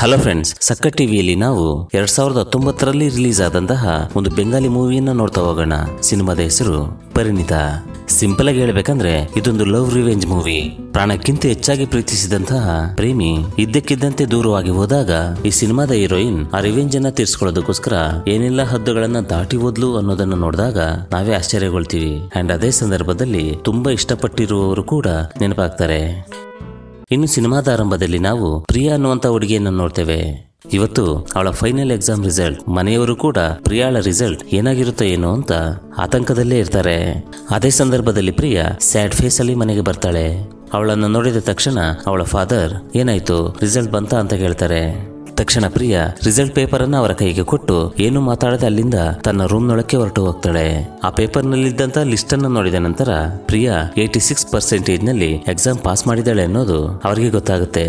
hello friends ಸಕ್ಕ ಟಿವಿಯಲ್ಲಿ ನಾವು ಎರಡ್ ಸಾವಿರದ ಹತ್ತೊಂಬತ್ತರಲ್ಲಿ ರಿಲೀಸ್ ಆದಂತಹ ಒಂದು ಬೆಂಗಾಲಿ ಮೂವಿಯನ್ನ ನೋಡ್ತಾ ಹೋಗೋಣ ಸಿನಿಮಾದ ಹೆಸರು ಪರಿಣಿತ ಸಿಂಪಲ್ ಆಗಿ ಹೇಳಬೇಕಂದ್ರೆ ಇದೊಂದು ಲವ್ ರಿವೆಂಜ್ ಮೂವಿ ಪ್ರಾಣಕ್ಕಿಂತ ಹೆಚ್ಚಾಗಿ ಪ್ರೀತಿಸಿದಂತಹ ಪ್ರೇಮಿ ಇದ್ದಕ್ಕಿದ್ದಂತೆ ದೂರವಾಗಿ ಹೋದಾಗ ಈ ಸಿನಿಮಾದ ಹೀರೋಯಿನ್ ಆ ರಿವೆಂಜ್ ಅನ್ನ ತೀರ್ಸ್ಕೊಳ್ಳೋದಕ್ಕೋಸ್ಕರ ಏನೆಲ್ಲ ಹದ್ದುಗಳನ್ನ ದಾಟಿ ಹೋದ್ಲು ಅನ್ನೋದನ್ನ ನೋಡಿದಾಗ ನಾವೇ ಆಶ್ಚರ್ಯಗೊಳ್ತೀವಿ ಅಂಡ್ ಅದೇ ಸಂದರ್ಭದಲ್ಲಿ ತುಂಬಾ ಇಷ್ಟಪಟ್ಟಿರುವವರು ಕೂಡ ನೆನಪಾಗ್ತಾರೆ ಇನ್ನು ಸಿನಿಮಾದ ಆರಂಭದಲ್ಲಿ ನಾವು ಪ್ರಿಯಾ ಅನ್ನುವಂತ ಹುಡುಗಿಯನ್ನು ನೋಡ್ತೇವೆ ಇವತ್ತು ಅವಳ ಫೈನಲ್ ಎಕ್ಸಾಮ್ ರಿಸಲ್ಟ್ ಮನೆಯವರು ಕೂಡ ಪ್ರಿಯಾಳ ರಿಸಲ್ಟ್ ಏನಾಗಿರುತ್ತೆ ಏನೋ ಅಂತ ಆತಂಕದಲ್ಲೇ ಇರ್ತಾರೆ ಅದೇ ಸಂದರ್ಭದಲ್ಲಿ ಪ್ರಿಯಾ ಸ್ಯಾಡ್ ಫೇಸ್ ಅಲ್ಲಿ ಮನೆಗೆ ಬರ್ತಾಳೆ ಅವಳನ್ನು ನೋಡಿದ ತಕ್ಷಣ ಅವಳ ಫಾದರ್ ಏನಾಯ್ತು ರಿಸಲ್ಟ್ ಬಂತ ಅಂತ ಕೇಳ್ತಾರೆ ತಕ್ಷಣ ಪ್ರಿಯಾ ರಿಸಲ್ಟ್ ಪೇಪರ್ ಅನ್ನ ಅವರ ಕೈಗೆ ಕೊಟ್ಟು ಏನು ಮಾತಾಡದೆ ಅಲ್ಲಿಂದ ತನ್ನ ರೂಮ್ ನೊಳಕ್ಕೆ ಹೊರಟು ಹೋಗ್ತಾಳೆ ಆ ಪೇಪರ್ ಇದ್ದಂತ ಲಿಸ್ಟ್ ಅನ್ನು ನೋಡಿದ ನಂತರ ಪ್ರಿಯಾ ಏಯ್ಟಿ ಸಿಕ್ಸ್ ಪರ್ಸೆಂಟೇಜ್ ನಲ್ಲಿ ಎಕ್ಸಾಮ್ ಪಾಸ್ ಮಾಡಿದಾಳೆ ಅನ್ನೋದು ಅವರಿಗೆ ಗೊತ್ತಾಗುತ್ತೆ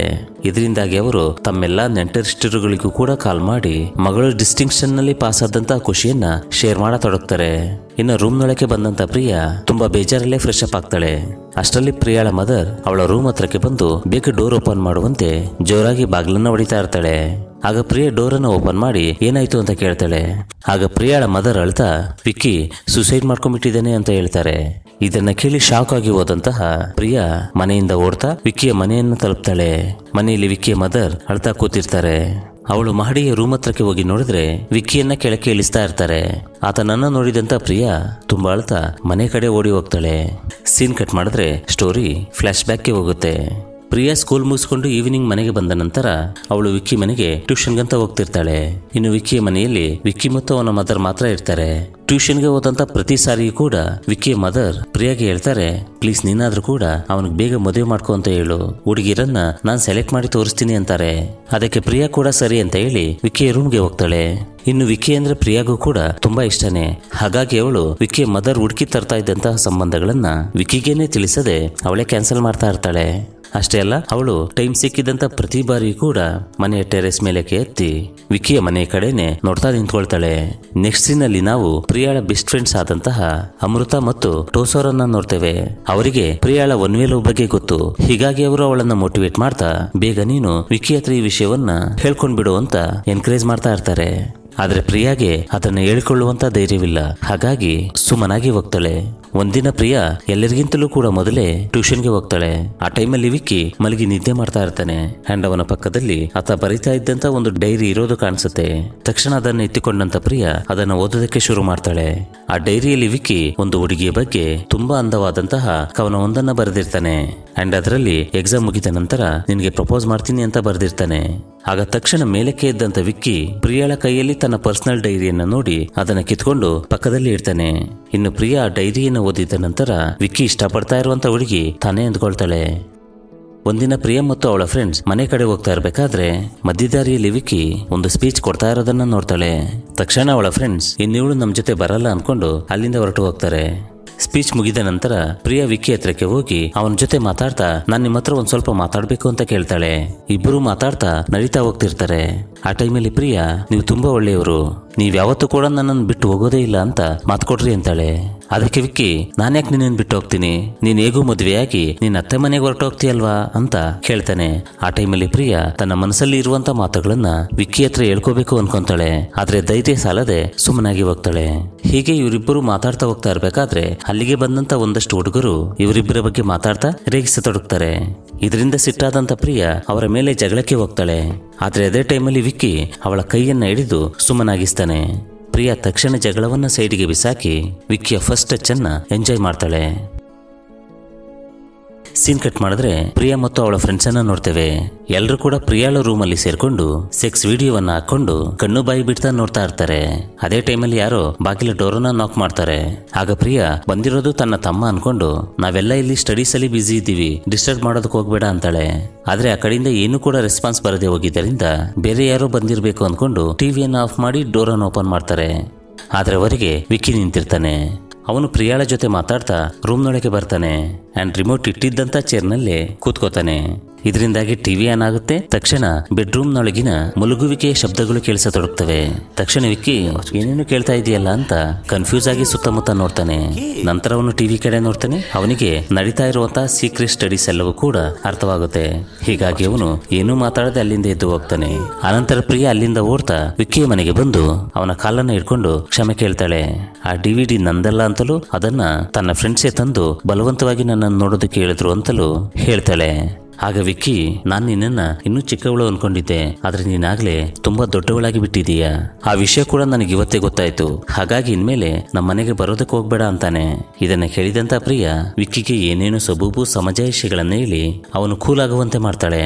ಇದರಿಂದಾಗಿ ಅವರು ತಮ್ಮೆಲ್ಲಾ ನೆಂಟರಿಷ್ಟರುಗಳಿಗೂ ಕೂಡ ಕಾಲ್ ಮಾಡಿ ಮಗಳು ಡಿಸ್ಟಿಂಕ್ಷನ್ ನಲ್ಲಿ ಪಾಸ್ ಆದಂತಹ ಖುಷಿಯನ್ನ ಶೇರ್ ಮಾಡತೊಡಗ್ತಾರೆ ಇನ್ನು ರೂಮ್ನೊಳಗೆ ಬಂದಂತ ಪ್ರಿಯಾ ತುಂಬಾ ಬೇಜಾರಲ್ಲೇ ಫ್ರೆಶ್ ಅಪ್ ಆಗ್ತಾಳೆ ಅಷ್ಟರಲ್ಲಿ ಪ್ರಿಯಾಳ ಮದರ್ ಅವಳ ರೂಮ್ ಹತ್ರಕ್ಕೆ ಬಂದು ಬೇಗ ಡೋರ್ ಓಪನ್ ಮಾಡುವಂತೆ ಜೋರಾಗಿ ಬಾಗಿಲನ್ನ ಹೊಡಿತಾ ಇರ್ತಾಳೆ ಆಗ ಪ್ರಿಯ ಡೋರ್ ಅನ್ನ ಓಪನ್ ಮಾಡಿ ಏನಾಯ್ತು ಅಂತ ಕೇಳ್ತಾಳೆ ಆಗ ಪ್ರಿಯಾಳ ಮದರ್ ಅಳ್ತಾ ವಿಕ್ಕಿ ಸುಸೈಡ್ ಮಾಡ್ಕೊಂಡ್ಬಿಟ್ಟಿದ್ದೇನೆ ಅಂತ ಹೇಳ್ತಾರೆ ಇದನ್ನ ಕೇಳಿ ಶಾಕ್ ಆಗಿ ಹೋದಂತಹ ಪ್ರಿಯಾ ಮನೆಯಿಂದ ಓಡ್ತಾ ವಿಕ್ಕಿಯ ಮನೆಯನ್ನು ತಲುಪ್ತಾಳೆ ಮನೆಯಲ್ಲಿ ವಿಕ್ಕಿಯ ಮದರ್ ಅಳ್ತಾ ಕೂತಿರ್ತಾರೆ ಅವಳು ಮಹಡಿಯ ರೂಮ್ ಹತ್ರಕ್ಕೆ ಹೋಗಿ ನೋಡಿದ್ರೆ ವಿಕ್ಕಿಯನ್ನ ಕೆಳಕ್ಕೆ ಇಳಿಸ್ತಾ ಇರ್ತಾರೆ ನನ್ನ ನೋಡಿದಂತ ಪ್ರಿಯಾ ತುಂಬಾ ಅಳ್ತಾ ಮನೆ ಕಡೆ ಓಡಿ ಹೋಗ್ತಾಳೆ ಸೀನ್ ಕಟ್ ಮಾಡಿದ್ರೆ ಸ್ಟೋರಿ ಫ್ಲಾಶ್ ಬ್ಯಾಕ್ಗೆ ಹೋಗುತ್ತೆ ಪ್ರಿಯಾ ಸ್ಕೂಲ್ ಮುಗಿಸ್ಕೊಂಡು ಈವ್ನಿಂಗ್ ಮನೆಗೆ ಬಂದ ನಂತರ ಅವಳು ವಿಕ್ಕಿ ಮನೆಗೆ ಟ್ಯೂಷನ್ಗಂತ ಹೋಗ್ತಿರ್ತಾಳೆ ಇನ್ನು ವಿಕ್ಕಿಯ ಮನೆಯಲ್ಲಿ ವಿಕ್ಕಿ ಮತ್ತು ಅವನ ಮದರ್ ಮಾತ್ರ ಇರ್ತಾರೆ ಟ್ಯೂಷನ್ಗೆ ಹೋದಂತ ಪ್ರತಿ ಸಾರಿಯೂ ಕೂಡ ವಿಕ್ಕಿಯ ಮದರ್ ಪ್ರಿಯಾಗೆ ಹೇಳ್ತಾರೆ ಪ್ಲೀಸ್ ನೀನಾದ್ರೂ ಕೂಡ ಅವನಿಗೆ ಬೇಗ ಮದುವೆ ಮಾಡ್ಕೋ ಅಂತ ಹೇಳು ಹುಡುಗಿರನ್ನ ನಾನು ಸೆಲೆಕ್ಟ್ ಮಾಡಿ ತೋರಿಸ್ತೀನಿ ಅಂತಾರೆ ಅದಕ್ಕೆ ಪ್ರಿಯಾ ಕೂಡ ಸರಿ ಅಂತ ಹೇಳಿ ವಿಕ್ಕಿಯ ರೂಮ್ಗೆ ಹೋಗ್ತಾಳೆ ಇನ್ನು ವಿಕ್ಕಿ ಅಂದ್ರೆ ಪ್ರಿಯಾಗೂ ಕೂಡ ತುಂಬಾ ಇಷ್ಟನೇ ಹಾಗಾಗಿ ಅವಳು ವಿಕ್ಕಿಯ ಮದರ್ ಹುಡುಕಿ ತರ್ತಾ ಇದ್ದಂತಹ ಸಂಬಂಧಗಳನ್ನ ವಿಕ್ಕಿಗೇನೆ ತಿಳಿಸದೆ ಅವಳೇ ಕ್ಯಾನ್ಸಲ್ ಮಾಡ್ತಾ ಇರ್ತಾಳೆ ಅಷ್ಟೇ ಅಲ್ಲ ಅವಳು ಟೈಮ್ ಸಿಕ್ಕಿದಂತ ಪ್ರತಿ ಬಾರಿ ಕೂಡ ಮನೆಯ ಟೆರೆಸ್ ಮೇಲೆ ಎತ್ತಿ ವಿಕಿಯ ಮನೆ ಕಡೆನೆ ನೋಡ್ತಾ ನಿಂತ್ಕೊಳ್ತಾಳೆ ನೆಕ್ಸ್ಟ್ ಸೀನ್ ಅಲ್ಲಿ ನಾವು ಪ್ರಿಯಾಳ ಬೆಸ್ಟ್ ಫ್ರೆಂಡ್ಸ್ ಆದಂತಹ ಅಮೃತ ಮತ್ತು ಅನ್ನ ನೋಡ್ತೇವೆ ಅವರಿಗೆ ಪ್ರಿಯಾಳ ಒನ್ ವೇಲ್ ಬಗ್ಗೆ ಗೊತ್ತು ಹೀಗಾಗಿ ಅವರು ಅವಳನ್ನ ಮೋಟಿವೇಟ್ ಮಾಡ್ತಾ ಬೇಗ ನೀನು ವಿಕಿ ಹತ್ರ ಈ ವಿಷಯವನ್ನ ಹೇಳ್ಕೊಂಡ್ ಬಿಡು ಅಂತ ಎನ್ಕರೇಜ್ ಮಾಡ್ತಾ ಇರ್ತಾರೆ ಆದ್ರೆ ಪ್ರಿಯಾಗೆ ಅದನ್ನು ಹೇಳಿಕೊಳ್ಳುವಂತ ಧೈರ್ಯವಿಲ್ಲ ಹಾಗಾಗಿ ಸುಮನಾಗಿ ಹೋಗ್ತಾಳೆ ಒಂದಿನ ಪ್ರಿಯಾ ಎಲ್ಲರಿಗಿಂತಲೂ ಕೂಡ ಮೊದಲೇ ಟ್ಯೂಷನ್ಗೆ ಹೋಗ್ತಾಳೆ ಆ ಟೈಮಲ್ಲಿ ವಿಕ್ಕಿ ಮಲಗಿ ನಿದ್ದೆ ಮಾಡ್ತಾ ಇರ್ತಾನೆ ಅಂಡ್ ಅವನ ಪಕ್ಕದಲ್ಲಿ ಆತ ಬರಿತಾ ಇದ್ದಂತ ಒಂದು ಡೈರಿ ಇರೋದು ಕಾಣಿಸುತ್ತೆ ತಕ್ಷಣ ಅದನ್ನ ಎತ್ತಿಕೊಂಡಂತ ಪ್ರಿಯಾ ಅದನ್ನ ಓದೋದಕ್ಕೆ ಶುರು ಮಾಡ್ತಾಳೆ ಆ ಡೈರಿಯಲ್ಲಿ ವಿಕ್ಕಿ ಒಂದು ಹುಡುಗಿಯ ಬಗ್ಗೆ ತುಂಬಾ ಅಂದವಾದಂತಹ ಒಂದನ್ನ ಬರೆದಿರ್ತಾನೆ ಅಂಡ್ ಅದರಲ್ಲಿ ಎಕ್ಸಾಮ್ ಮುಗಿದ ನಂತರ ನಿನಗೆ ಪ್ರಪೋಸ್ ಮಾಡ್ತೀನಿ ಅಂತ ಬರೆದಿರ್ತಾನೆ ಆಗ ತಕ್ಷಣ ಮೇಲಕ್ಕೆ ಇದ್ದಂತ ವಿಕ್ಕಿ ಪ್ರಿಯಾಳ ಕೈಯಲ್ಲಿ ತನ್ನ ಪರ್ಸನಲ್ ಡೈರಿಯನ್ನು ನೋಡಿ ಅದನ್ನ ಕಿತ್ಕೊಂಡು ಪಕ್ಕದಲ್ಲಿ ಇಡ್ತಾನೆ ಇನ್ನು ಪ್ರಿಯಾ ಡೈರಿಯನ್ನು ಕಥೆಯನ್ನು ಓದಿದ ನಂತರ ವಿಕ್ಕಿ ಇಷ್ಟಪಡ್ತಾ ಇರುವಂತ ಹುಡುಗಿ ತಾನೇ ಅಂದ್ಕೊಳ್ತಾಳೆ ಒಂದಿನ ಪ್ರಿಯಂ ಮತ್ತು ಅವಳ ಫ್ರೆಂಡ್ಸ್ ಮನೆ ಕಡೆ ಹೋಗ್ತಾ ಇರಬೇಕಾದ್ರೆ ಮಧ್ಯದಾರಿಯಲ್ಲಿ ವಿಕ್ಕಿ ಒಂದು ಸ್ಪೀಚ್ ಕೊಡ್ತಾ ಇರೋದನ್ನ ನೋಡ್ತಾಳೆ ತಕ್ಷಣ ಅವಳ ಫ್ರೆಂಡ್ಸ್ ಇನ್ನಿವಳು ನಮ್ಮ ಜೊತೆ ಬರಲ್ಲ ಅನ್ಕೊಂಡು ಅಲ್ಲಿಂದ ಹೊರಟು ಹೋಗ್ತಾರೆ ಸ್ಪೀಚ್ ಮುಗಿದ ನಂತರ ಪ್ರಿಯ ವಿಕ್ಕಿ ಹತ್ರಕ್ಕೆ ಹೋಗಿ ಅವನ ಜೊತೆ ಮಾತಾಡ್ತಾ ನಾನು ನಿಮ್ಮ ಹತ್ರ ಒಂದ್ ಸ್ವಲ್ಪ ಮಾತಾಡ್ಬೇಕು ಅಂತ ಕೇಳ್ತಾಳೆ ಇಬ್ಬರು ಮಾತಾಡ್ತಾ ನಡೀತಾ ಹೋಗ್ತಿರ್ತಾರೆ ಆ ಟೈಮಲ್ಲಿ ಪ್ರಿಯಾ ನೀವು ತುಂಬಾ ಒಳ್ಳೆಯವರು ನೀವು ಯಾವತ್ತೂ ಕೂಡ ನನ್ನನ್ನು ಬಿಟ್ಟು ಹೋಗೋದೇ ಇಲ್ಲ ಅಂತ ಮಾತು ಕೊಟ್ರಿ ಅಂತಾಳೆ ಅದಕ್ಕೆ ವಿಕ್ಕಿ ನಾನ್ಯಾಕೆ ನಿನ್ನ ಬಿಟ್ಟು ಹೋಗ್ತೀನಿ ನೀನು ಹೇಗೂ ಮದುವೆಯಾಗಿ ನಿನ್ನ ಅತ್ತೆ ಮನೆಗೆ ಹೊರಟೋಗ್ತೀಯಲ್ವಾ ಅಂತ ಕೇಳ್ತಾನೆ ಆ ಟೈಮಲ್ಲಿ ಪ್ರಿಯಾ ತನ್ನ ಮನಸ್ಸಲ್ಲಿ ಇರುವಂತ ಮಾತುಗಳನ್ನ ವಿಕ್ಕಿ ಹತ್ರ ಹೇಳ್ಕೋಬೇಕು ಅನ್ಕೊಂತಾಳೆ ಆದ್ರೆ ಧೈರ್ಯ ಸಾಲದೆ ಸುಮ್ಮನಾಗಿ ಹೋಗ್ತಾಳೆ ಹೀಗೆ ಇವರಿಬ್ಬರು ಮಾತಾಡ್ತಾ ಹೋಗ್ತಾ ಇರಬೇಕಾದ್ರೆ ಅಲ್ಲಿಗೆ ಬಂದಂತ ಒಂದಷ್ಟು ಹುಡುಗರು ಇವರಿಬ್ಬರ ಬಗ್ಗೆ ಮಾತಾಡ್ತಾ ರೇಗಿಸತೊಡಗ್ತಾರೆ ಇದರಿಂದ ಸಿಟ್ಟಾದಂತ ಪ್ರಿಯ ಅವರ ಮೇಲೆ ಜಗಳಕ್ಕೆ ಹೋಗ್ತಾಳೆ ಆದರೆ ಅದೇ ಟೈಮಲ್ಲಿ ವಿಕ್ಕಿ ಅವಳ ಕೈಯನ್ನು ಹಿಡಿದು ಸುಮ್ಮನಾಗಿಸ್ತಾನೆ ಪ್ರಿಯಾ ತಕ್ಷಣ ಜಗಳವನ್ನ ಸೈಡಿಗೆ ಬಿಸಾಕಿ ವಿಕ್ಕಿಯ ಫಸ್ಟ್ ಟಚ್ ಅನ್ನ ಎಂಜಾಯ್ ಮಾಡ್ತಾಳೆ ಸೀನ್ ಕಟ್ ಮಾಡಿದ್ರೆ ಪ್ರಿಯಾ ಮತ್ತು ಅವಳ ಫ್ರೆಂಡ್ಸ್ ಅನ್ನ ನೋಡ್ತೇವೆ ಎಲ್ಲರೂ ಕೂಡ ಪ್ರಿಯಾಳ ರೂಮ್ ಅಲ್ಲಿ ಸೇರ್ಕೊಂಡು ಸೆಕ್ಸ್ ವಿಡಿಯೋವನ್ನ ಹಾಕೊಂಡು ಕಣ್ಣು ಬಾಯಿ ಬಿಡ್ತಾ ನೋಡ್ತಾ ಇರ್ತಾರೆ ಅದೇ ಟೈಮಲ್ಲಿ ಯಾರೋ ಬಾಗಿಲ ಡೋರನ್ನ ನಾಕ್ ಮಾಡ್ತಾರೆ ಆಗ ಪ್ರಿಯಾ ಬಂದಿರೋದು ತನ್ನ ತಮ್ಮ ಅನ್ಕೊಂಡು ನಾವೆಲ್ಲ ಇಲ್ಲಿ ಸ್ಟಡೀಸ್ ಅಲ್ಲಿ ಬ್ಯುಸಿ ಇದ್ದೀವಿ ಡಿಸ್ಟರ್ಬ್ ಮಾಡೋದಕ್ಕೆ ಹೋಗ್ಬೇಡ ಅಂತಾಳೆ ಆದ್ರೆ ಆ ಕಡೆಯಿಂದ ಏನು ಕೂಡ ರೆಸ್ಪಾನ್ಸ್ ಬರದೆ ಹೋಗಿದ್ದರಿಂದ ಬೇರೆ ಯಾರೋ ಬಂದಿರಬೇಕು ಅಂದ್ಕೊಂಡು ಟಿವಿಯನ್ನು ಆಫ್ ಮಾಡಿ ಅನ್ನು ಓಪನ್ ಮಾಡ್ತಾರೆ ಆದ್ರೆ ಅವರಿಗೆ ವಿಕ್ಕಿ ನಿಂತಿರ್ತಾನೆ ಅವನು ಪ್ರಿಯಾಳ ಜೊತೆ ಮಾತಾಡ್ತಾ ರೂಮ್ನೊಳಗೆ ಬರ್ತಾನೆ ಆ್ಯಂಡ್ ರಿಮೋಟ್ ಇಟ್ಟಿದ್ದಂಥ ಚೇರ್ನಲ್ಲೇ ಕೂತ್ಕೋತಾನೆ ಇದರಿಂದಾಗಿ ಟಿವಿ ಆನ್ ಆಗುತ್ತೆ ತಕ್ಷಣ ಬೆಡ್ರೂಮ್ನೊಳಗಿನ ಮುಲುಗುವಿಕೆಯ ಶಬ್ದಗಳು ಕೇಳಿಸತೊಡಗ್ತವೆ ತಕ್ಷಣ ವಿಕ್ಕಿ ಏನೇನು ಕೇಳ್ತಾ ಇದೆಯಲ್ಲ ಅಂತ ಕನ್ಫ್ಯೂಸ್ ಆಗಿ ಸುತ್ತಮುತ್ತ ನೋಡ್ತಾನೆ ನಂತರ ಅವನು ಟಿವಿ ಕಡೆ ನೋಡ್ತಾನೆ ಅವನಿಗೆ ನಡೀತಾ ಇರುವಂತಹ ಸೀಕ್ರೆಟ್ ಸ್ಟಡೀಸ್ ಎಲ್ಲವೂ ಕೂಡ ಅರ್ಥವಾಗುತ್ತೆ ಹೀಗಾಗಿ ಅವನು ಏನೂ ಮಾತಾಡದೆ ಅಲ್ಲಿಂದ ಎದ್ದು ಹೋಗ್ತಾನೆ ಅನಂತರ ಪ್ರಿಯ ಅಲ್ಲಿಂದ ಓಡ್ತಾ ವಿಕ್ಕಿಯ ಮನೆಗೆ ಬಂದು ಅವನ ಕಾಲನ್ನ ಇಟ್ಕೊಂಡು ಕ್ಷಮೆ ಕೇಳ್ತಾಳೆ ಆ ಡಿವಿಡಿ ನಂದಲ್ಲ ಅಂತಲೂ ಅದನ್ನ ತನ್ನ ಫ್ರೆಂಡ್ಸೇ ತಂದು ಬಲವಂತವಾಗಿ ನನ್ನನ್ನು ನೋಡೋದಕ್ಕೆ ಹೇಳಿದ್ರು ಅಂತಲೂ ಹೇಳ್ತಾಳೆ ಆಗ ವಿಕ್ಕಿ ನಾನು ನಿನ್ನನ್ನ ಇನ್ನೂ ಚಿಕ್ಕವಳು ಅನ್ಕೊಂಡಿದ್ದೆ ಆದ್ರೆ ನೀನಾಗ್ಲೇ ತುಂಬಾ ದೊಡ್ಡವಳಾಗಿ ಬಿಟ್ಟಿದೀಯಾ ಆ ವಿಷಯ ಕೂಡ ನನಗೆ ಇವತ್ತೇ ಗೊತ್ತಾಯ್ತು ಹಾಗಾಗಿ ಇನ್ಮೇಲೆ ನಮ್ಮ ಮನೆಗೆ ಬರೋದಕ್ಕೆ ಹೋಗ್ಬೇಡ ಅಂತಾನೆ ಇದನ್ನ ಕೇಳಿದಂತ ಪ್ರಿಯ ವಿಕ್ಕಿಗೆ ಏನೇನು ಸಬೂಬು ಸಮಜಾಯಿಷಿಗಳನ್ನ ಹೇಳಿ ಅವನು ಕೂಲ್ ಮಾಡ್ತಾಳೆ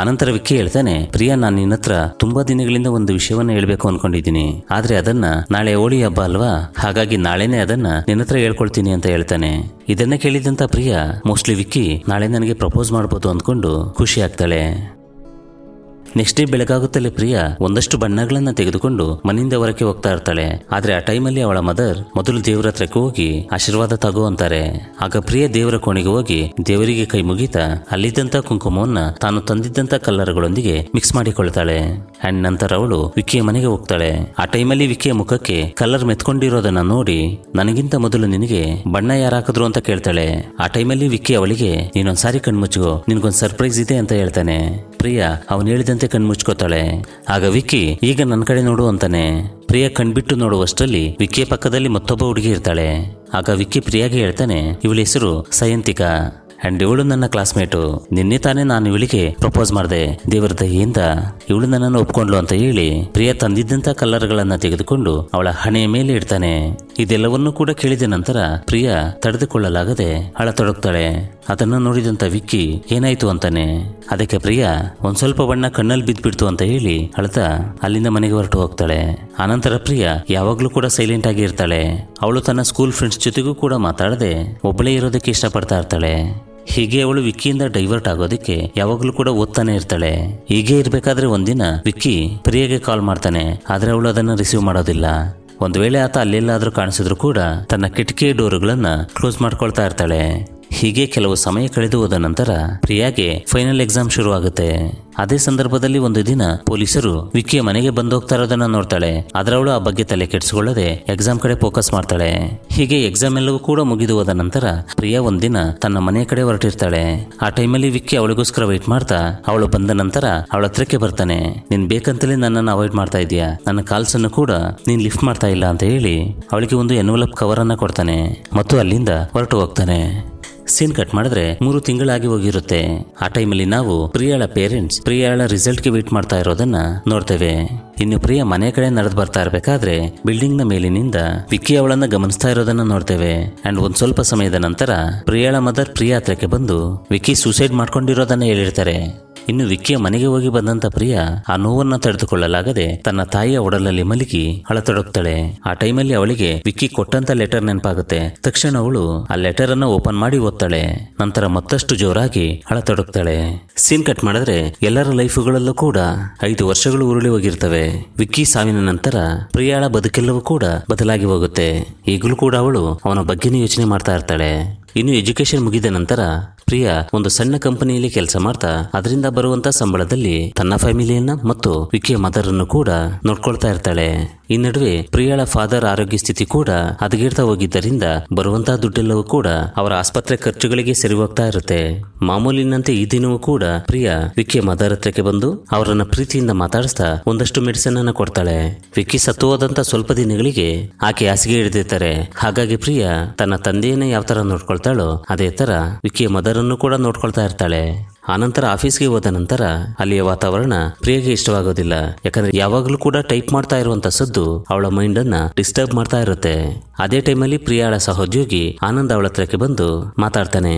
ಆನಂತರ ವಿಕ್ಕಿ ಹೇಳ್ತಾನೆ ಪ್ರಿಯಾ ನಾನು ನಿನ್ನ ಹತ್ರ ತುಂಬಾ ದಿನಗಳಿಂದ ಒಂದು ವಿಷಯವನ್ನ ಹೇಳ್ಬೇಕು ಅನ್ಕೊಂಡಿದ್ದೀನಿ ಆದ್ರೆ ಅದನ್ನ ನಾಳೆ ಓಳಿ ಹಬ್ಬ ಅಲ್ವಾ ಹಾಗಾಗಿ ನಾಳೆನೆ ಅದನ್ನ ನಿನ್ನ ಹತ್ರ ಹೇಳ್ಕೊಳ್ತೀನಿ ಅಂತ ಹೇಳ್ತಾನೆ ಇದನ್ನ ಕೇಳಿದಂತ ಪ್ರಿಯಾ ಮೋಸ್ಟ್ಲಿ ವಿಕ್ಕಿ ನಾಳೆ ನನಗೆ ಪ್ರಪೋಸ್ ಮಾಡ್ಬೋದು ಅಂದ್ಕೊಂಡು ನೋಡಿಕೊಂಡು ಖುಷಿಯಾಗ್ತಾಳೆ ನೆಕ್ಸ್ಟ್ ಡೇ ಬೆಳಗಾಗುತ್ತಲೇ ಪ್ರಿಯಾ ಒಂದಷ್ಟು ಬಣ್ಣಗಳನ್ನ ತೆಗೆದುಕೊಂಡು ಮನೆಯಿಂದ ಹೊರಕ್ಕೆ ಹೋಗ್ತಾ ಇರ್ತಾಳೆ ಆದ್ರೆ ಆ ಟೈಮಲ್ಲಿ ಅವಳ ಮದರ್ ಮೊದಲು ದೇವರ ಹತ್ರಕ್ಕೆ ಹೋಗಿ ಆಶೀರ್ವಾದ ತಗೋ ಅಂತಾರೆ ಆಗ ಪ್ರಿಯ ದೇವರ ಕೋಣೆಗೆ ಹೋಗಿ ದೇವರಿಗೆ ಕೈ ಮುಗಿತಾ ಅಲ್ಲಿದ್ದಂತ ಕುಂಕುಮವನ್ನ ತಾನು ತಂದಿದ್ದಂತ ಕಲ್ಲರ್ಗಳೊಂದಿಗೆ ಮಿಕ್ಸ್ ಮಾಡಿಕೊಳ್ತಾಳೆ ಅಂಡ್ ನಂತರ ಅವಳು ವಿಕ್ಕಿಯ ಮನೆಗೆ ಹೋಗ್ತಾಳೆ ಆ ಟೈಮಲ್ಲಿ ವಿಕ್ಕಿಯ ಮುಖಕ್ಕೆ ಕಲ್ಲರ್ ಮೆತ್ಕೊಂಡಿರೋದನ್ನ ನೋಡಿ ನನಗಿಂತ ಮೊದಲು ನಿನಗೆ ಬಣ್ಣ ಯಾರಾಕದ್ರು ಅಂತ ಕೇಳ್ತಾಳೆ ಆ ಟೈಮಲ್ಲಿ ವಿಕ್ಕಿ ಅವಳಿಗೆ ನೀನೊಂದ್ಸಾರಿ ಕಣ್ಮುಚ್ಚು ನಿನ್ಗೊಂದ್ ಸರ್ಪ್ರೈಸ್ ಇದೆ ಅಂತ ಹೇಳ್ತಾನೆ ಪ್ರಿಯಾ ಅವನು ಹೇಳಿದಂತೆ ಕಣ್ಮುಚ್ಕೋತಾಳೆ ಆಗ ವಿಕ್ಕಿ ಈಗ ನನ್ನ ಕಡೆ ನೋಡು ಅಂತಾನೆ ಪ್ರಿಯಾ ಕಣ್ಬಿಟ್ಟು ನೋಡುವಷ್ಟರಲ್ಲಿ ವಿಕ್ಕಿಯ ಪಕ್ಕದಲ್ಲಿ ಮತ್ತೊಬ್ಬ ಹುಡುಗಿ ಇರ್ತಾಳೆ ಆಗ ವಿಕ್ಕಿ ಪ್ರಿಯಾಗೆ ಹೇಳ್ತಾನೆ ಇವಳ ಹೆಸರು ಸಯಂತಿಕಾ ಅಂಡ್ ಇವಳು ನನ್ನ ಕ್ಲಾಸ್ಮೇಟು ನಿನ್ನೆ ತಾನೇ ನಾನು ಇವಳಿಗೆ ಪ್ರಪೋಸ್ ಮಾಡಿದೆ ದೇವರ ದಹಿಯಿಂದ ಇವಳು ನನ್ನನ್ನು ಒಪ್ಕೊಂಡ್ಲು ಅಂತ ಹೇಳಿ ಪ್ರಿಯಾ ತಂದಿದ್ದಂಥ ಗಳನ್ನ ತೆಗೆದುಕೊಂಡು ಅವಳ ಹಣೆಯ ಮೇಲೆ ಇಡ್ತಾನೆ ಇದೆಲ್ಲವನ್ನೂ ಕೂಡ ಕೇಳಿದ ನಂತರ ಪ್ರಿಯಾ ತಡೆದುಕೊಳ್ಳಲಾಗದೆ ತೊಡಗ್ತಾಳೆ ಅದನ್ನು ನೋಡಿದಂಥ ವಿಕ್ಕಿ ಏನಾಯ್ತು ಅಂತಾನೆ ಅದಕ್ಕೆ ಪ್ರಿಯಾ ಒಂದ್ ಸ್ವಲ್ಪ ಬಣ್ಣ ಕಣ್ಣಲ್ಲಿ ಬಿದ್ದ್ಬಿಡ್ತು ಅಂತ ಹೇಳಿ ಅಳ್ತಾ ಅಲ್ಲಿಂದ ಮನೆಗೆ ಹೊರಟು ಹೋಗ್ತಾಳೆ ಆನಂತರ ಪ್ರಿಯಾ ಯಾವಾಗ್ಲೂ ಕೂಡ ಸೈಲೆಂಟ್ ಆಗಿ ಇರ್ತಾಳೆ ಅವಳು ತನ್ನ ಸ್ಕೂಲ್ ಫ್ರೆಂಡ್ಸ್ ಜೊತೆಗೂ ಕೂಡ ಮಾತಾಡದೆ ಒಬ್ಬಳೇ ಇರೋದಕ್ಕೆ ಇಷ್ಟಪಡ್ತಾ ಇರ್ತಾಳೆ ಹೀಗೆ ಅವಳು ವಿಕ್ಕಿಯಿಂದ ಡೈವರ್ಟ್ ಆಗೋದಕ್ಕೆ ಯಾವಾಗಲೂ ಕೂಡ ಓದ್ತಾನೆ ಇರ್ತಾಳೆ ಹೀಗೆ ಇರಬೇಕಾದ್ರೆ ಒಂದಿನ ವಿಕ್ಕಿ ಪ್ರಿಯಾಗೆ ಕಾಲ್ ಮಾಡ್ತಾನೆ ಆದರೆ ಅವಳು ಅದನ್ನು ರಿಸೀವ್ ಮಾಡೋದಿಲ್ಲ ಒಂದು ವೇಳೆ ಆತ ಅಲ್ಲೆಲ್ಲಾದರೂ ಕಾಣಿಸಿದ್ರು ಕೂಡ ತನ್ನ ಕಿಟಕಿ ಡೋರ್ಗಳನ್ನು ಕ್ಲೋಸ್ ಮಾಡ್ಕೊಳ್ತಾ ಇರ್ತಾಳೆ ಹೀಗೆ ಕೆಲವು ಸಮಯ ಕಳೆದು ಹೋದ ನಂತರ ಪ್ರಿಯಾಗೆ ಫೈನಲ್ ಎಕ್ಸಾಮ್ ಆಗುತ್ತೆ ಅದೇ ಸಂದರ್ಭದಲ್ಲಿ ಒಂದು ದಿನ ಪೊಲೀಸರು ವಿಕ್ಕಿಯ ಮನೆಗೆ ಹೋಗ್ತಾ ಇರೋದನ್ನ ನೋಡ್ತಾಳೆ ಅದರವಳು ಆ ಬಗ್ಗೆ ತಲೆ ಕೆಡಿಸಿಕೊಳ್ಳದೆ ಎಕ್ಸಾಮ್ ಕಡೆ ಫೋಕಸ್ ಮಾಡ್ತಾಳೆ ಹೀಗೆ ಎಕ್ಸಾಮ್ ಎಲ್ಲವೂ ಕೂಡ ಮುಗಿದು ಹೋದ ನಂತರ ಪ್ರಿಯಾ ಒಂದಿನ ತನ್ನ ಮನೆಯ ಕಡೆ ಹೊರಟಿರ್ತಾಳೆ ಆ ಟೈಮಲ್ಲಿ ವಿಕ್ಕಿ ಅವಳಿಗೋಸ್ಕರ ವೈಟ್ ಮಾಡ್ತಾ ಅವಳು ಬಂದ ನಂತರ ಅವಳ ಹತ್ರಕ್ಕೆ ಬರ್ತಾನೆ ನೀನ್ ಬೇಕಂತಲೇ ನನ್ನನ್ನು ಅವಾಯ್ಡ್ ಮಾಡ್ತಾ ಇದೀಯಾ ನನ್ನ ಕಾಲ್ಸ್ ಅನ್ನು ಕೂಡ ನೀನ್ ಲಿಫ್ಟ್ ಮಾಡ್ತಾ ಇಲ್ಲ ಅಂತ ಹೇಳಿ ಅವಳಿಗೆ ಒಂದು ಎನ್ವಲಪ್ ಕವರ್ ಅನ್ನ ಕೊಡ್ತಾನೆ ಮತ್ತು ಅಲ್ಲಿಂದ ಹೊರಟು ಹೋಗ್ತಾನೆ ಸೀನ್ ಕಟ್ ಮಾಡಿದ್ರೆ ಮೂರು ತಿಂಗಳಾಗಿ ಹೋಗಿರುತ್ತೆ ಆ ಟೈಮಲ್ಲಿ ನಾವು ಪ್ರಿಯಾಳ ಪೇರೆಂಟ್ಸ್ ಪ್ರಿಯಾಳ ರಿಸಲ್ಟ್ಗೆ ವೇಟ್ ಮಾಡ್ತಾ ಇರೋದನ್ನ ನೋಡ್ತೇವೆ ಇನ್ನು ಪ್ರಿಯ ಮನೆ ಕಡೆ ನಡೆದು ಬರ್ತಾ ಇರಬೇಕಾದ್ರೆ ಬಿಲ್ಡಿಂಗ್ ನ ಮೇಲಿನಿಂದ ವಿಕ್ಕಿ ಅವಳನ್ನ ಗಮನಿಸ್ತಾ ಇರೋದನ್ನ ನೋಡ್ತೇವೆ ಅಂಡ್ ಒಂದ್ ಸ್ವಲ್ಪ ಸಮಯದ ನಂತರ ಪ್ರಿಯಾಳ ಮದರ್ ಪ್ರಿಯಾ ಬಂದು ವಿಕ್ಕಿ ಸೂಸೈಡ್ ಮಾಡ್ಕೊಂಡಿರೋದನ್ನ ಹೇಳಿರ್ತಾರೆ ಇನ್ನು ವಿಕ್ಕಿಯ ಮನೆಗೆ ಹೋಗಿ ಬಂದಂತ ಪ್ರಿಯ ಆ ನೋವನ್ನು ತಡೆದುಕೊಳ್ಳಲಾಗದೆ ತನ್ನ ತಾಯಿಯ ಒಡಲಲ್ಲಿ ಮಲಗಿ ಅಳತೊಡಗ್ತಾಳೆ ಆ ಟೈಮಲ್ಲಿ ಅವಳಿಗೆ ವಿಕ್ಕಿ ಕೊಟ್ಟಂತ ಲೆಟರ್ ನೆನಪಾಗುತ್ತೆ ತಕ್ಷಣ ಅವಳು ಆ ಲೆಟರ್ ಅನ್ನ ಓಪನ್ ಮಾಡಿ ಓದ್ತಾಳೆ ನಂತರ ಮತ್ತಷ್ಟು ಜೋರಾಗಿ ಅಳತೊಡಗ್ತಾಳೆ ಸೀನ್ ಕಟ್ ಮಾಡಿದ್ರೆ ಎಲ್ಲರ ಲೈಫ್ಗಳಲ್ಲೂ ಕೂಡ ಐದು ವರ್ಷಗಳು ಉರುಳಿ ಹೋಗಿರ್ತವೆ ವಿಕ್ಕಿ ಸಾವಿನ ನಂತರ ಪ್ರಿಯಾಳ ಬದುಕೆಲ್ಲವೂ ಕೂಡ ಬದಲಾಗಿ ಹೋಗುತ್ತೆ ಈಗಲೂ ಕೂಡ ಅವಳು ಅವನ ಬಗ್ಗೆನೇ ಯೋಚನೆ ಮಾಡ್ತಾ ಇರ್ತಾಳೆ ಇನ್ನು ಎಜುಕೇಶನ್ ಮುಗಿದ ನಂತರ ಪ್ರಿಯಾ ಒಂದು ಸಣ್ಣ ಕಂಪನಿಯಲ್ಲಿ ಕೆಲಸ ಮಾಡ್ತಾ ಅದರಿಂದ ಬರುವಂತ ಸಂಬಳದಲ್ಲಿ ತನ್ನ ಫ್ಯಾಮಿಲಿಯನ್ನ ಮತ್ತು ವಿಕಿಯ ಮದರನ್ನು ಕೂಡ ನೋಡ್ಕೊಳ್ತಾ ಇರ್ತಾಳೆ ಈ ನಡುವೆ ಪ್ರಿಯಾಳ ಫಾದರ್ ಆರೋಗ್ಯ ಸ್ಥಿತಿ ಕೂಡ ಹದಗೆಡ್ತಾ ಹೋಗಿದ್ದರಿಂದ ಬರುವಂತಹ ದುಡ್ಡೆಲ್ಲವೂ ಕೂಡ ಅವರ ಆಸ್ಪತ್ರೆ ಖರ್ಚುಗಳಿಗೆ ಸರಿ ಹೋಗ್ತಾ ಇರುತ್ತೆ ಮಾಮೂಲಿನಂತೆ ಈ ದಿನವೂ ಕೂಡ ಪ್ರಿಯಾ ವಿಕ್ಕಿಯ ಮದರ್ ಹತ್ರಕ್ಕೆ ಬಂದು ಅವರನ್ನ ಪ್ರೀತಿಯಿಂದ ಮಾತಾಡಿಸ್ತಾ ಒಂದಷ್ಟು ಮೆಡಿಸಿನ್ ಅನ್ನ ಕೊಡ್ತಾಳೆ ವಿಕ್ಕಿ ಸತ್ತು ಸ್ವಲ್ಪ ದಿನಗಳಿಗೆ ಆಕೆ ಹಾಸಿಗೆ ಹಿಡಿದಿರ್ತಾರೆ ಹಾಗಾಗಿ ಪ್ರಿಯಾ ತನ್ನ ತಂದೆಯನ್ನ ಯಾವ ತರ ನೋಡ್ಕೊಳ್ತಾಳೋ ಅದೇ ತರ ವಿಕ್ಕಿಯ ಮದರ್ ಅನ್ನು ಕೂಡ ನೋಡ್ಕೊಳ್ತಾ ಇರ್ತಾಳೆ ಆನಂತರ ಆಫೀಸ್ಗೆ ಹೋದ ನಂತರ ಅಲ್ಲಿಯ ವಾತಾವರಣ ಪ್ರಿಯಗೆ ಇಷ್ಟವಾಗೋದಿಲ್ಲ ಯಾಕಂದ್ರೆ ಯಾವಾಗಲೂ ಕೂಡ ಟೈಪ್ ಮಾಡ್ತಾ ಇರುವಂತ ಸದ್ದು ಅವಳ ಮೈಂಡ್ ಅನ್ನ ಡಿಸ್ಟರ್ಬ್ ಮಾಡ್ತಾ ಇರುತ್ತೆ ಅದೇ ಟೈಮಲ್ಲಿ ಪ್ರಿಯಾಳ ಸಹೋದ್ಯೋಗಿ ಆನಂದ್ ಅವಳ ಹತ್ರಕ್ಕೆ ಬಂದು ಮಾತಾಡ್ತಾನೆ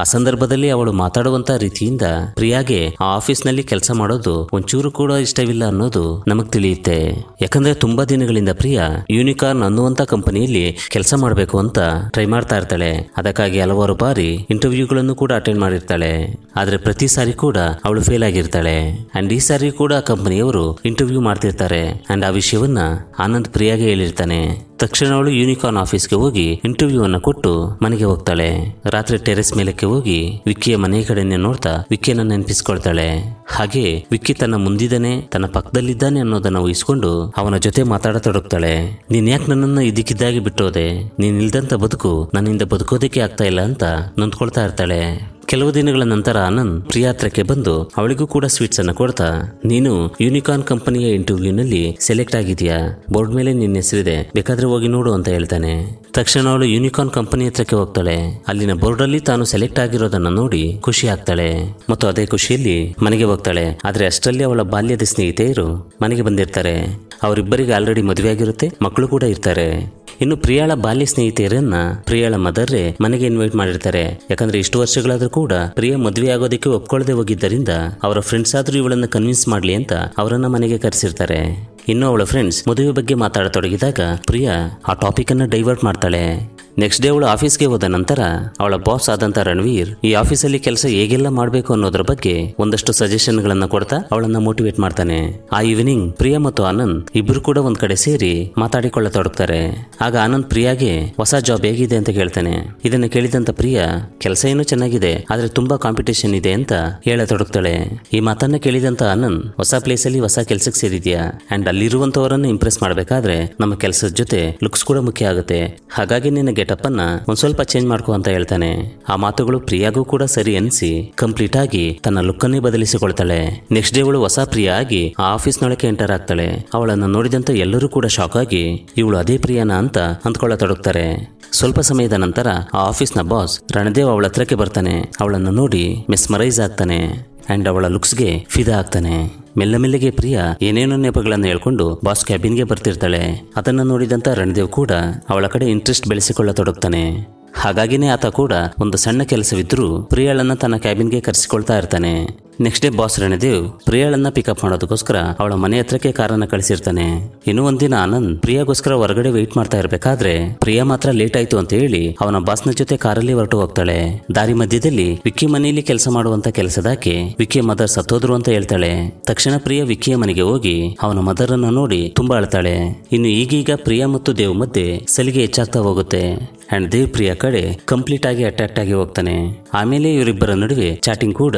ಆ ಸಂದರ್ಭದಲ್ಲಿ ಅವಳು ಮಾತಾಡುವಂತ ರೀತಿಯಿಂದ ಪ್ರಿಯಾಗೆ ಆ ಆಫೀಸ್ನಲ್ಲಿ ಕೆಲಸ ಮಾಡೋದು ಒಂಚೂರು ಕೂಡ ಇಷ್ಟವಿಲ್ಲ ಅನ್ನೋದು ನಮಗ್ ತಿಳಿಯುತ್ತೆ ಯಾಕಂದ್ರೆ ತುಂಬಾ ದಿನಗಳಿಂದ ಪ್ರಿಯಾ ಯೂನಿಕಾರ್ನ್ ಅನ್ನುವಂತ ಕಂಪನಿಯಲ್ಲಿ ಕೆಲಸ ಮಾಡಬೇಕು ಅಂತ ಟ್ರೈ ಮಾಡ್ತಾ ಇರ್ತಾಳೆ ಅದಕ್ಕಾಗಿ ಹಲವಾರು ಬಾರಿ ಇಂಟರ್ವ್ಯೂಗಳನ್ನು ಕೂಡ ಅಟೆಂಡ್ ಮಾಡಿರ್ತಾಳೆ ಆದ್ರೆ ಪ್ರತಿ ಸಾರಿ ಕೂಡ ಅವಳು ಫೇಲ್ ಆಗಿರ್ತಾಳೆ ಅಂಡ್ ಈ ಸಾರಿ ಕೂಡ ಕಂಪನಿಯವರು ಇಂಟರ್ವ್ಯೂ ಮಾಡ್ತಿರ್ತಾರೆ ಅಂಡ್ ಆ ವಿಷಯವನ್ನ ಆನಂದ್ ಪ್ರಿಯಾಗೆ ಹೇಳಿರ್ತಾನೆ ತಕ್ಷಣ ಅವಳು ಯೂನಿಕಾರ್ನ್ ಆಫೀಸ್ಗೆ ಹೋಗಿ ಇಂಟರ್ವ್ಯೂ ಅನ್ನು ಕೊಟ್ಟು ಮನೆಗೆ ಹೋಗ್ತಾಳೆ ರಾತ್ರಿ ಟೆರೆಸ್ ಮೇಲಕ್ಕೆ ಹೋಗಿ ವಿಕ್ಕಿಯ ಮನೆಯ ಕಡೆನೆ ನೋಡ್ತಾ ವಿಕ್ಕಿಯನ್ನು ನೆನಪಿಸ್ಕೊಳ್ತಾಳೆ ಹಾಗೆ ವಿಕ್ಕಿ ತನ್ನ ಮುಂದಿದ್ದಾನೆ ತನ್ನ ಪಕ್ಕದಲ್ಲಿದ್ದಾನೆ ಅನ್ನೋದನ್ನ ಊಹಿಸಿಕೊಂಡು ಅವನ ಜೊತೆ ಮಾತಾಡತೊಡಗ್ತಾಳೆ ನೀನ್ ಯಾಕೆ ನನ್ನನ್ನ ಇದಕ್ಕಿದ್ದಾಗಿ ಬಿಟ್ಟೋದೆ ನೀನ್ ಇಲ್ದಂತ ಬದುಕು ನನ್ನಿಂದ ಬದುಕೋದಕ್ಕೆ ಆಗ್ತಾ ಇಲ್ಲ ಅಂತ ನೊಂದ್ಕೊಳ್ತಾ ಇರ್ತಾಳೆ ಕೆಲವು ದಿನಗಳ ನಂತರ ಆನಂದ್ ಪ್ರಿಯಾತ್ರಕ್ಕೆ ಬಂದು ಅವಳಿಗೂ ಕೂಡ ಸ್ವೀಟ್ಸ್ ಅನ್ನು ಕೊಡ್ತಾ ನೀನು ಯೂನಿಕಾರ್ನ್ ಕಂಪನಿಯ ಇಂಟರ್ವ್ಯೂನಲ್ಲಿ ಸೆಲೆಕ್ಟ್ ಆಗಿದೆಯಾ ಬೋರ್ಡ್ ಮೇಲೆ ನಿನ್ನ ಹೆಸರಿದೆ ಬೇಕಾದ್ರೆ ಹೋಗಿ ನೋಡು ಅಂತ ಹೇಳ್ತಾನೆ ತಕ್ಷಣ ಅವಳು ಯೂನಿಕಾರ್ನ್ ಕಂಪನಿ ಹತ್ರಕ್ಕೆ ಹೋಗ್ತಾಳೆ ಅಲ್ಲಿನ ಬೋರ್ಡ್ ಅಲ್ಲಿ ತಾನು ಸೆಲೆಕ್ಟ್ ಆಗಿರೋದನ್ನ ನೋಡಿ ಖುಷಿ ಆಗ್ತಾಳೆ ಮತ್ತು ಅದೇ ಖುಷಿಯಲ್ಲಿ ಮನೆಗೆ ಹೋಗ್ತಾಳೆ ಆದರೆ ಅಷ್ಟರಲ್ಲಿ ಅವಳ ಬಾಲ್ಯದ ಸ್ನೇಹಿತೆಯರು ಮನೆಗೆ ಬಂದಿರ್ತಾರೆ ಅವರಿಬ್ಬರಿಗೆ ಆಲ್ರೆಡಿ ಮದುವೆ ಆಗಿರುತ್ತೆ ಮಕ್ಕಳು ಕೂಡ ಇರ್ತಾರೆ ಇನ್ನು ಪ್ರಿಯಾಳ ಬಾಲ್ಯ ಸ್ನೇಹಿತೆಯರನ್ನ ಪ್ರಿಯಾಳ ಮದರ್ರೆ ಮನೆಗೆ ಇನ್ವೈಟ್ ಮಾಡಿರ್ತಾರೆ ಯಾಕಂದ್ರೆ ಇಷ್ಟು ವರ್ಷಗಳಾದ್ರೂ ಕೂಡ ಪ್ರಿಯ ಮದುವೆ ಆಗೋದಕ್ಕೆ ಒಪ್ಕೊಳ್ಳದೆ ಹೋಗಿದ್ದರಿಂದ ಅವರ ಫ್ರೆಂಡ್ಸ್ ಆದ್ರೂ ಇವಳನ್ನ ಕನ್ವಿನ್ಸ್ ಮಾಡ್ಲಿ ಅಂತ ಅವರನ್ನ ಮನೆಗೆ ಕರೆಸಿರ್ತಾರೆ ಇನ್ನು ಅವಳ ಫ್ರೆಂಡ್ಸ್ ಮದುವೆ ಬಗ್ಗೆ ಮಾತಾಡತೊಡಗಿದಾಗ ಪ್ರಿಯಾ ಆ ಟಾಪಿಕ್ ಅನ್ನ ಡೈವರ್ಟ್ ಮಾಡ್ತಾಳೆ ನೆಕ್ಸ್ಟ್ ಡೇ ಅವಳು ಆಫೀಸ್ಗೆ ಹೋದ ನಂತರ ಅವಳ ಬಾಸ್ ಆದಂತ ರಣವೀರ್ ಈ ಆಫೀಸಲ್ಲಿ ಕೆಲಸ ಹೇಗೆಲ್ಲ ಮಾಡಬೇಕು ಅನ್ನೋದ್ರ ಬಗ್ಗೆ ಒಂದಷ್ಟು ಗಳನ್ನ ಕೊಡ್ತಾ ಅವಳನ್ನ ಮೋಟಿವೇಟ್ ಮಾಡ್ತಾನೆ ಆ ಈವ್ನಿಂಗ್ ಪ್ರಿಯಾ ಮತ್ತು ಆನಂದ್ ಇಬ್ರು ಕೂಡ ಒಂದ್ ಕಡೆ ಸೇರಿ ಮಾತಾಡಿಕೊಳ್ಳ ತೊಡಗ್ತಾರೆ ಆಗ ಆನಂದ್ ಪ್ರಿಯಾಗೆ ಹೊಸ ಜಾಬ್ ಹೇಗಿದೆ ಅಂತ ಕೇಳ್ತಾನೆ ಇದನ್ನ ಕೇಳಿದಂತ ಪ್ರಿಯಾ ಕೆಲಸ ಏನು ಚೆನ್ನಾಗಿದೆ ಆದ್ರೆ ತುಂಬಾ ಕಾಂಪಿಟೇಷನ್ ಇದೆ ಅಂತ ಹೇಳ ಹೇಳತೊಡಗ್ತಾಳೆ ಈ ಮಾತನ್ನ ಕೇಳಿದಂತ ಆನಂದ್ ಹೊಸ ಪ್ಲೇಸ್ ಅಲ್ಲಿ ಹೊಸ ಕೆಲ್ಸಕ್ಕೆ ಸೇರಿದ್ಯಾ ಅಂಡ್ ಅಲ್ಲಿರುವಂತವರನ್ನ ಇಂಪ್ರೆಸ್ ಮಾಡ್ಬೇಕಾದ್ರೆ ನಮ್ಮ ಕೆಲಸದ ಜೊತೆ ಲುಕ್ಸ್ ಕೂಡ ಮುಖ್ಯ ಆಗುತ್ತೆ ಹಾಗಾಗಿ ನಿನಗೆ ಅನ್ನ ಒಂದ್ ಸ್ವಲ್ಪ ಚೇಂಜ್ ಮಾಡ್ಕೋ ಅಂತ ಹೇಳ್ತಾನೆ ಆ ಮಾತುಗಳು ಪ್ರಿಯಾಗೂ ಕೂಡ ಸರಿ ಅನ್ಸಿ ಕಂಪ್ಲೀಟ್ ಆಗಿ ತನ್ನ ಲುಕ್ ಅನ್ನೇ ಬದಲಿಸಿಕೊಳ್ತಾಳೆ ನೆಕ್ಸ್ಟ್ ಡೇ ಅವಳು ಹೊಸ ಪ್ರಿಯ ಆಗಿ ಆ ಆಫೀಸ್ ನೊಳಕ್ಕೆ ಎಂಟರ್ ಆಗ್ತಾಳೆ ಅವಳನ್ನು ನೋಡಿದಂತ ಎಲ್ಲರೂ ಕೂಡ ಶಾಕ್ ಆಗಿ ಇವಳು ಅದೇ ಪ್ರಿಯಾನ ಅಂತ ಅಂದ್ಕೊಳ್ಳತೊಡಗ್ತಾರೆ ಸ್ವಲ್ಪ ಸಮಯದ ನಂತರ ಆ ನ ಬಾಸ್ ರಣದೇವ್ ಅವಳ ಹತ್ರಕ್ಕೆ ಬರ್ತಾನೆ ಅವಳನ್ನು ನೋಡಿ ಮೆಸ್ಮರೈಸ್ ಆಗ್ತಾನೆ ಅಂಡ್ ಅವಳ ಲುಕ್ಸ್ಗೆ ಫಿದಾ ಆಗ್ತಾನೆ ಮೆಲ್ಲ ಮೆಲ್ಲಗೆ ಪ್ರಿಯಾ ಏನೇನೋ ನೆಪಗಳನ್ನು ಹೇಳ್ಕೊಂಡು ಬಾಸ್ ಕ್ಯಾಬಿನ್ಗೆ ಬರ್ತಿರ್ತಾಳೆ ಅದನ್ನು ನೋಡಿದಂತ ರಣದೇವ್ ಕೂಡ ಅವಳ ಕಡೆ ಇಂಟ್ರೆಸ್ಟ್ ಬೆಳೆಸಿಕೊಳ್ಳತೊಡಗ್ತಾನೆ ಹಾಗಾಗಿನೇ ಆತ ಕೂಡ ಒಂದು ಸಣ್ಣ ಕೆಲಸವಿದ್ರೂ ಪ್ರಿಯಾಳನ್ನ ತನ್ನ ಕ್ಯಾಬಿನ್ಗೆ ಕರೆಸಿಕೊಳ್ತಾ ಇರ್ತಾನೆ ನೆಕ್ಸ್ಟ್ ಡೇ ಬಾಸ್ ರಣದೇವ್ ಪ್ರಿಯಾಳನ್ನ ಪಿಕಪ್ ಮಾಡೋದಕ್ಕೋಸ್ಕರ ಅವಳ ಮನೆ ಹತ್ರಕ್ಕೆ ಕಾರನ್ನ ಕಳಿಸಿರ್ತಾನೆ ಇನ್ನೂ ಒಂದಿನ ಆನಂದ್ ಪ್ರಿಯಾಗೋಸ್ಕರ ಹೊರಗಡೆ ವೆಯ್ಟ್ ಮಾಡ್ತಾ ಇರಬೇಕಾದ್ರೆ ಪ್ರಿಯಾ ಮಾತ್ರ ಲೇಟ್ ಆಯ್ತು ಅಂತ ಹೇಳಿ ಅವನ ಬಾಸ್ನ ಜೊತೆ ಕಾರಲ್ಲಿ ಹೊರಟು ಹೋಗ್ತಾಳೆ ದಾರಿ ಮಧ್ಯದಲ್ಲಿ ವಿಕ್ಕಿ ಮನೆಯಲ್ಲಿ ಕೆಲಸ ಮಾಡುವಂತ ಕೆಲಸದಾಕೆ ವಿಕಿಯ ಮದರ್ ಸತ್ತೋದ್ರು ಅಂತ ಹೇಳ್ತಾಳೆ ತಕ್ಷಣ ಪ್ರಿಯ ವಿಕಿಯ ಮನೆಗೆ ಹೋಗಿ ಅವನ ಮದರ್ ಅನ್ನ ನೋಡಿ ತುಂಬಾ ಅಳ್ತಾಳೆ ಇನ್ನು ಈಗೀಗ ಪ್ರಿಯಾ ಮತ್ತು ದೇವ್ ಮಧ್ಯೆ ಸಲಿಗೆ ಹೆಚ್ಚಾಗ್ತಾ ಹೋಗುತ್ತೆ ಅಂಡ್ ದೇವ್ ಪ್ರಿಯ ಕಡೆ ಕಂಪ್ಲೀಟ್ ಆಗಿ ಅಟ್ರಾಕ್ಟ್ ಆಗಿ ಹೋಗ್ತಾನೆ ಆಮೇಲೆ ಇವರಿಬ್ಬರ ನಡುವೆ ಚಾಟಿಂಗ್ ಕೂಡ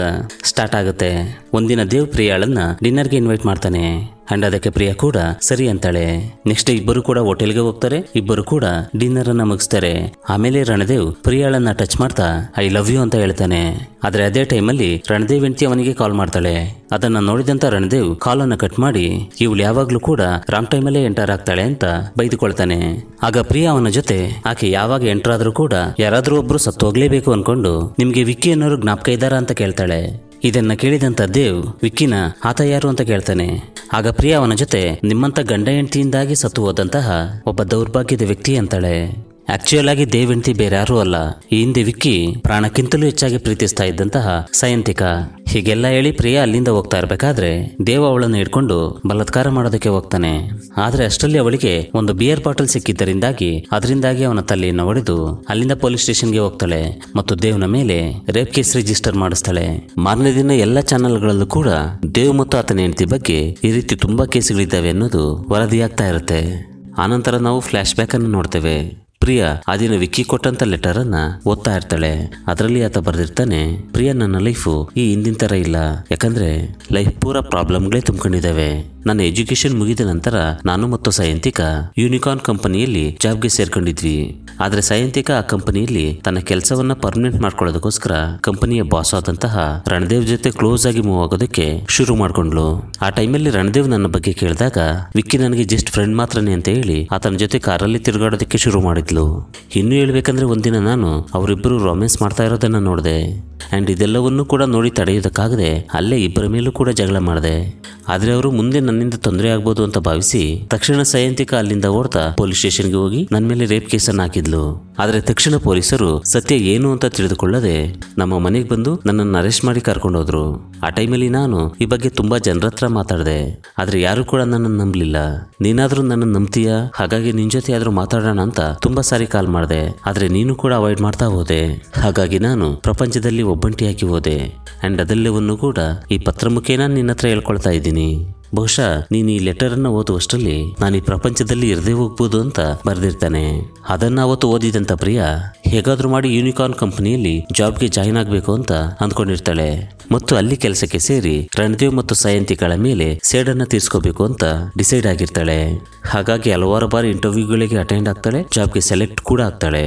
ಸ್ಟಾರ್ಟ್ ಆಗುತ್ತೆ ಒಂದಿನ ದೇವ್ ಪ್ರಿಯಾಳನ್ನ ಡಿನ್ನರ್ಗೆ ಇನ್ವೈಟ್ ಮಾಡ್ತಾನೆ ಅಂಡ್ ಅದಕ್ಕೆ ಪ್ರಿಯಾ ಕೂಡ ಸರಿ ಅಂತಾಳೆ ನೆಕ್ಸ್ಟ್ ಇಬ್ಬರು ಕೂಡ ಹೋಟೆಲ್ಗೆ ಹೋಗ್ತಾರೆ ಇಬ್ಬರು ಕೂಡ ಡಿನ್ನರ್ ಅನ್ನ ಮುಗಿಸ್ತಾರೆ ಆಮೇಲೆ ರಣದೇವ್ ಪ್ರಿಯಾಳನ್ನ ಟಚ್ ಮಾಡ್ತಾ ಐ ಲವ್ ಯು ಅಂತ ಹೇಳ್ತಾನೆ ಆದ್ರೆ ಅದೇ ಟೈಮಲ್ಲಿ ರಣದೇವ್ ಹೆಂಡತಿ ಅವನಿಗೆ ಕಾಲ್ ಮಾಡ್ತಾಳೆ ಅದನ್ನ ನೋಡಿದಂತ ರಣದೇವ್ ಕಾಲನ್ನು ಕಟ್ ಮಾಡಿ ಇವಳು ಯಾವಾಗ್ಲೂ ಕೂಡ ರಾಂಗ್ ಟೈಮಲ್ಲೇ ಎಂಟರ್ ಆಗ್ತಾಳೆ ಅಂತ ಬೈದುಕೊಳ್ತಾನೆ ಆಗ ಪ್ರಿಯಾ ಅವನ ಜೊತೆ ಆಕೆ ಯಾವಾಗ ಎಂಟರ್ ಆದ್ರೂ ಕೂಡ ಯಾರಾದ್ರೂ ಒಬ್ರು ಹೋಗ್ಲೇಬೇಕು ಅನ್ಕೊಂಡು ನಿಮ್ಗೆ ವಿಕ್ಕಿ ಅನ್ನೋರು ಜ್ಞಾಪಕ ಇದ್ದಾರಾ ಅಂತ ಕೇಳ್ತಾಳೆ ಇದನ್ನ ಕೇಳಿದಂತ ದೇವ್ ವಿಕ್ಕಿನ ಆತ ಯಾರು ಅಂತ ಕೇಳ್ತಾನೆ ಆಗ ಪ್ರಿಯಾ ಅವನ ಜೊತೆ ನಿಮ್ಮಂತ ಗಂಡ ಹೆಂಡತಿಯಿಂದಾಗಿ ಸತ್ತು ಹೋದಂತಹ ಒಬ್ಬ ದೌರ್ಭಾಗ್ಯದ ವ್ಯಕ್ತಿ ಅಂತಾಳೆ ಆಕ್ಚುಯಲ್ ಆಗಿ ದೇವ್ ಬೇರೆ ಯಾರೂ ಅಲ್ಲ ಈ ಹಿಂದೆ ವಿಕ್ಕಿ ಪ್ರಾಣಕ್ಕಿಂತಲೂ ಹೆಚ್ಚಾಗಿ ಪ್ರೀತಿಸ್ತಾ ಇದ್ದಂತಹ ಸಯಂತಿಕ ಹೀಗೆಲ್ಲ ಹೇಳಿ ಪ್ರಿಯಾ ಅಲ್ಲಿಂದ ಹೋಗ್ತಾ ಇರಬೇಕಾದ್ರೆ ದೇವ ಅವಳನ್ನು ಹಿಡ್ಕೊಂಡು ಬಲತ್ಕಾರ ಮಾಡೋದಕ್ಕೆ ಹೋಗ್ತಾನೆ ಆದ್ರೆ ಅಷ್ಟರಲ್ಲಿ ಅವಳಿಗೆ ಒಂದು ಬಿಯರ್ ಬಾಟಲ್ ಸಿಕ್ಕಿದ್ದರಿಂದಾಗಿ ಅದರಿಂದಾಗಿ ಅವನ ತಲೆಯನ್ನು ಒಡೆದು ಅಲ್ಲಿಂದ ಪೊಲೀಸ್ ಸ್ಟೇಷನ್ಗೆ ಹೋಗ್ತಾಳೆ ಮತ್ತು ದೇವ್ನ ಮೇಲೆ ರೇಪ್ ಕೇಸ್ ರಿಜಿಸ್ಟರ್ ಮಾಡಿಸ್ತಾಳೆ ಮಾರನೇ ದಿನ ಎಲ್ಲ ಚಾನೆಲ್ಗಳಲ್ಲೂ ಕೂಡ ದೇವ್ ಮತ್ತು ಆತನ ಹೆಂಡತಿ ಬಗ್ಗೆ ಈ ರೀತಿ ತುಂಬಾ ಕೇಸ್ಗಳಿದ್ದಾವೆ ಅನ್ನೋದು ವರದಿಯಾಗ್ತಾ ಇರುತ್ತೆ ಆನಂತರ ನಾವು ಫ್ಲಾಶ್ ಬ್ಯಾಕ್ ಅನ್ನು ನೋಡ್ತೇವೆ ಪ್ರಿಯಾ ಆ ದಿನ ವಿಕ್ಕಿ ಕೊಟ್ಟಂತ ಲೆಟರ್ ಅನ್ನ ಓದ್ತಾ ಇರ್ತಾಳೆ ಅದರಲ್ಲಿ ಆತ ಬರೆದಿರ್ತಾನೆ ಪ್ರಿಯಾ ನನ್ನ ಲೈಫು ಈ ಹಿಂದಿನ ತರ ಇಲ್ಲ ಯಾಕಂದ್ರೆ ಲೈಫ್ ಪೂರ ಪ್ರಾಬ್ಲಮ್ಗಳೇ ತುಂಬಿಕೊಂಡಿದ್ದಾವೆ ನನ್ನ ಎಜುಕೇಶನ್ ಮುಗಿದ ನಂತರ ನಾನು ಮತ್ತು ಸೈಯಂತಿಕ ಯೂನಿಕಾರ್ನ್ ಕಂಪನಿಯಲ್ಲಿ ಜಾಬ್ಗೆ ಸೇರ್ಕೊಂಡಿದ್ವಿ ಆದ್ರೆ ಸೈಂತಿಕ ಆ ಕಂಪನಿಯಲ್ಲಿ ತನ್ನ ಕೆಲಸವನ್ನ ಪರ್ಮನೆಂಟ್ ಮಾಡ್ಕೊಳ್ಳೋದಕ್ಕೋಸ್ಕರ ಕಂಪನಿಯ ಬಾಸ್ ಆದಂತಹ ರಣದೇವ್ ಜೊತೆ ಕ್ಲೋಸ್ ಆಗಿ ಮೂವ್ ಆಗೋದಕ್ಕೆ ಶುರು ಮಾಡ್ಕೊಂಡ್ಲು ಆ ಟೈಮಲ್ಲಿ ರಣದೇವ್ ನನ್ನ ಬಗ್ಗೆ ಕೇಳಿದಾಗ ವಿಕ್ಕಿ ನನಗೆ ಜಸ್ಟ್ ಫ್ರೆಂಡ್ ಮಾತ್ರನೇ ಅಂತ ಹೇಳಿ ಆತನ ಜೊತೆ ಕಾರಲ್ಲಿ ತಿರುಗಾಡೋದಕ್ಕೆ ಶುರು ಮಾಡಿದ್ಲು ಇನ್ನು ಇನ್ನು ಹೇಳ್ಬೇಕಂದ್ರೆ ಒಂದಿನ ನಾನು ಅವರಿಬ್ಬರು ರೊಮ್ಯಾನ್ಸ್ ಮಾಡ್ತಾ ಇರೋದನ್ನ ನೋಡಿದೆ ಅಂಡ್ ಇದೆಲ್ಲವನ್ನೂ ಕೂಡ ನೋಡಿ ತಡೆಯೋದಕ್ಕಾಗದೆ ಅಲ್ಲೇ ಇಬ್ಬರ ಮೇಲೂ ಕೂಡ ಜಗಳ ಮಾಡಿದೆ ಆದರೆ ಅವರು ಮುಂದೆ ನನ್ನಿಂದ ತೊಂದರೆ ಆಗ್ಬೋದು ಅಂತ ಭಾವಿಸಿ ತಕ್ಷಣ ಸಯಂತಿಕ ಅಲ್ಲಿಂದ ಓಡ್ತಾ ಪೊಲೀಸ್ ಸ್ಟೇಷನ್ಗೆ ಹೋಗಿ ನನ್ನ ಮೇಲೆ ರೇಪ್ ಕೇಸನ್ನು ಹಾಕಿದ್ಲು ಆದರೆ ತಕ್ಷಣ ಪೊಲೀಸರು ಸತ್ಯ ಏನು ಅಂತ ತಿಳಿದುಕೊಳ್ಳದೆ ನಮ್ಮ ಮನೆಗೆ ಬಂದು ನನ್ನನ್ನು ಅರೆಸ್ಟ್ ಮಾಡಿ ಕರ್ಕೊಂಡೋದ್ರು ಆ ಟೈಮಲ್ಲಿ ನಾನು ಈ ಬಗ್ಗೆ ತುಂಬಾ ಜನರ ಹತ್ರ ಮಾತಾಡಿದೆ ಆದರೆ ಯಾರು ಕೂಡ ನನ್ನನ್ನು ನಂಬಲಿಲ್ಲ ನೀನಾದರೂ ನನ್ನನ್ನು ನಂಬ್ತೀಯಾ ಹಾಗಾಗಿ ನಿನ್ ಜೊತೆ ಆದರೂ ಮಾತಾಡೋಣ ಅಂತ ತುಂಬಾ ತುಂಬಾ ಸಾರಿ ಕಾಲ್ ಮಾಡಿದೆ ಆದ್ರೆ ನೀನು ಕೂಡ ಅವಾಯ್ಡ್ ಮಾಡ್ತಾ ಹೋದೆ ಹಾಗಾಗಿ ನಾನು ಪ್ರಪಂಚದಲ್ಲಿ ಒಬ್ಬಂಟಿಯಾಗಿ ಹೋದೆ ಅಂಡ್ ಅದೆಲ್ಲವನ್ನು ಕೂಡ ಈ ಪತ್ರ ಮುಖೇನ ನಿನ್ನ ಹತ್ರ ಹೇಳ್ಕೊಳ್ತಾ ಇದ್ದೀನಿ ಬಹುಶಃ ನೀನು ಈ ಲೆಟರನ್ನು ಓದುವಷ್ಟರಲ್ಲಿ ನಾನು ಈ ಪ್ರಪಂಚದಲ್ಲಿ ಇರದೇ ಹೋಗ್ಬೋದು ಅಂತ ಬರೆದಿರ್ತಾನೆ ಅದನ್ನ ಅವತ್ತು ಓದಿದಂತ ಪ್ರಿಯಾ ಹೇಗಾದ್ರೂ ಮಾಡಿ ಯೂನಿಕಾರ್ನ್ ಕಂಪನಿಯಲ್ಲಿ ಜಾಬ್ಗೆ ಜಾಯಿನ್ ಆಗಬೇಕು ಅಂತ ಅಂದ್ಕೊಂಡಿರ್ತಾಳೆ ಮತ್ತು ಅಲ್ಲಿ ಕೆಲಸಕ್ಕೆ ಸೇರಿ ರಣದೇವ್ ಮತ್ತು ಸಾಯಂತಿಗಳ ಮೇಲೆ ಸೇಡನ್ನು ತೀರ್ಸ್ಕೋಬೇಕು ಅಂತ ಡಿಸೈಡ್ ಆಗಿರ್ತಾಳೆ ಹಾಗಾಗಿ ಹಲವಾರು ಬಾರಿ ಇಂಟರ್ವ್ಯೂಗಳಿಗೆ ಅಟೆಂಡ್ ಆಗ್ತಾಳೆ ಜಾಬ್ಗೆ ಸೆಲೆಕ್ಟ್ ಕೂಡ ಆಗ್ತಾಳೆ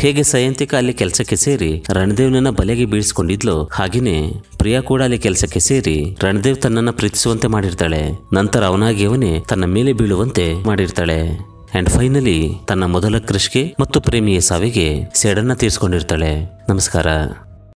ಹೇಗೆ ಸಯಂತಿಕ ಅಲ್ಲಿ ಕೆಲಸಕ್ಕೆ ಸೇರಿ ರಣದೇವ್ನನ್ನ ಬಲೆಗೆ ಬೀಳಿಸಿಕೊಂಡಿದ್ಲು ಹಾಗೇನೆ ಪ್ರಿಯಾ ಕೂಡ ಅಲ್ಲಿ ಕೆಲಸಕ್ಕೆ ಸೇರಿ ರಣದೇವ್ ತನ್ನನ್ನು ಪ್ರೀತಿಸುವಂತೆ ಮಾಡಿರ್ತಾಳೆ ನಂತರ ಅವನಾಗಿ ಅವನೇ ತನ್ನ ಮೇಲೆ ಬೀಳುವಂತೆ ಮಾಡಿರ್ತಾಳೆ ಅಂಡ್ ಫೈನಲಿ ತನ್ನ ಮೊದಲ ಕೃಷಿಗೆ ಮತ್ತು ಪ್ರೇಮಿಯ ಸಾವಿಗೆ ಸೆಡನ್ನ ತೀರಿಸ್ಕೊಂಡಿರ್ತಾಳೆ ನಮಸ್ಕಾರ